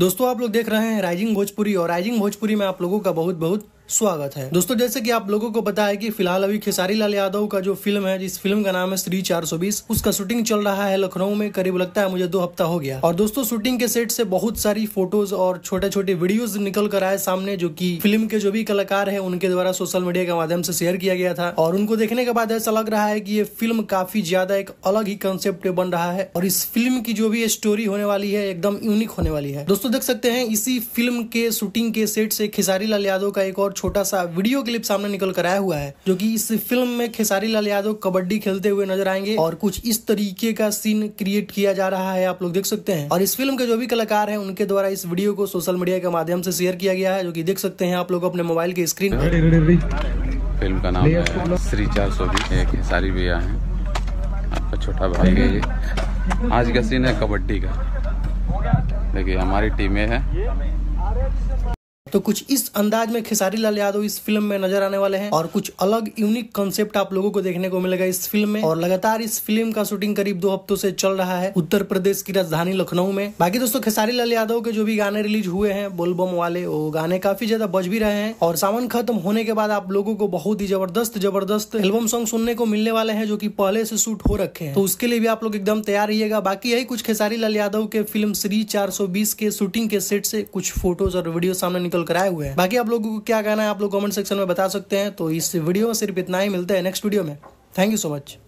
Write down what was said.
दोस्तों आप लोग देख रहे हैं राइजिंग भोजपुरी और राइजिंग भोजपुरी में आप लोगों का बहुत बहुत स्वागत है दोस्तों जैसे कि आप लोगों को पता है कि फिलहाल अभी खेसारी लाल यादव का जो फिल्म है जिस फिल्म का नाम है श्री 420 उसका शूटिंग चल रहा है लखनऊ में करीब लगता है मुझे दो हफ्ता हो गया और दोस्तों शूटिंग के सेट से बहुत सारी फोटोज और छोटे छोटे वीडियोज निकल कर आए सामने जो की फिल्म के जो भी कलाकार है उनके द्वारा सोशल मीडिया के माध्यम से शेयर किया गया था और उनको देखने के बाद ऐसा लग रहा है की ये फिल्म काफी ज्यादा एक अलग ही कंसेप्ट बन रहा है और इस फिल्म की जो भी स्टोरी होने वाली है एकदम यूनिक होने वाली है दोस्तों देख सकते हैं इसी फिल्म के शूटिंग के सेट से खेसारी लाल यादव का एक और छोटा सा वीडियो क्लिप सामने निकल कर आया हुआ है जो कि इस फिल्म में खेसारी लाल यादव कबड्डी खेलते हुए नजर आएंगे और कुछ इस तरीके का सीन क्रिएट किया जा रहा है आप लोग देख सकते हैं और इस फिल्म के जो भी कलाकार है उनके द्वारा इस वीडियो को सोशल मीडिया के माध्यम से शेयर किया गया है जो की देख सकते हैं आप लोग अपने मोबाइल के स्क्रीन फिल्म का नाम है श्री चार सौ खेसारी भैया है आपका छोटा भाई है ये आज का सीन है कबड्डी का देखिए हमारी टीमें हैं तो कुछ इस अंदाज में खेसारी लाल यादव इस फिल्म में नजर आने वाले हैं और कुछ अलग यूनिक कॉन्सेप्ट आप लोगों को देखने को मिलेगा इस फिल्म में और लगातार इस फिल्म का शूटिंग करीब दो हफ्तों से चल रहा है उत्तर प्रदेश की राजधानी लखनऊ में बाकी दोस्तों खेसारी लाल यादव के जो भी गाने रिलीज हुए हैं बोलबम वाले वो गाने काफी ज्यादा बज भी रहे हैं और सावन खत्म होने के बाद आप लोगों को बहुत ही जबरदस्त जबरदस्त एल्बम सॉन्ग सुनने को मिलने वाले हैं जो की पहले से शूट हो रखे हैं तो उसके लिए भी आप लोग एकदम तैयार रहिएगा बाकी यही कुछ खेसारी लाल यादव के फिल्म श्री चार के शूटिंग के सेट से कुछ फोटोज और वीडियो सामने निकल आजकल कराए हुए हैं बाकी आप लोगों को क्या कहना है आप लोग कॉमेंट सेक्शन में बता सकते हैं तो इस वीडियो में सिर्फ इतना ही मिलता है नेक्स्ट वीडियो में थैंक यू सो मच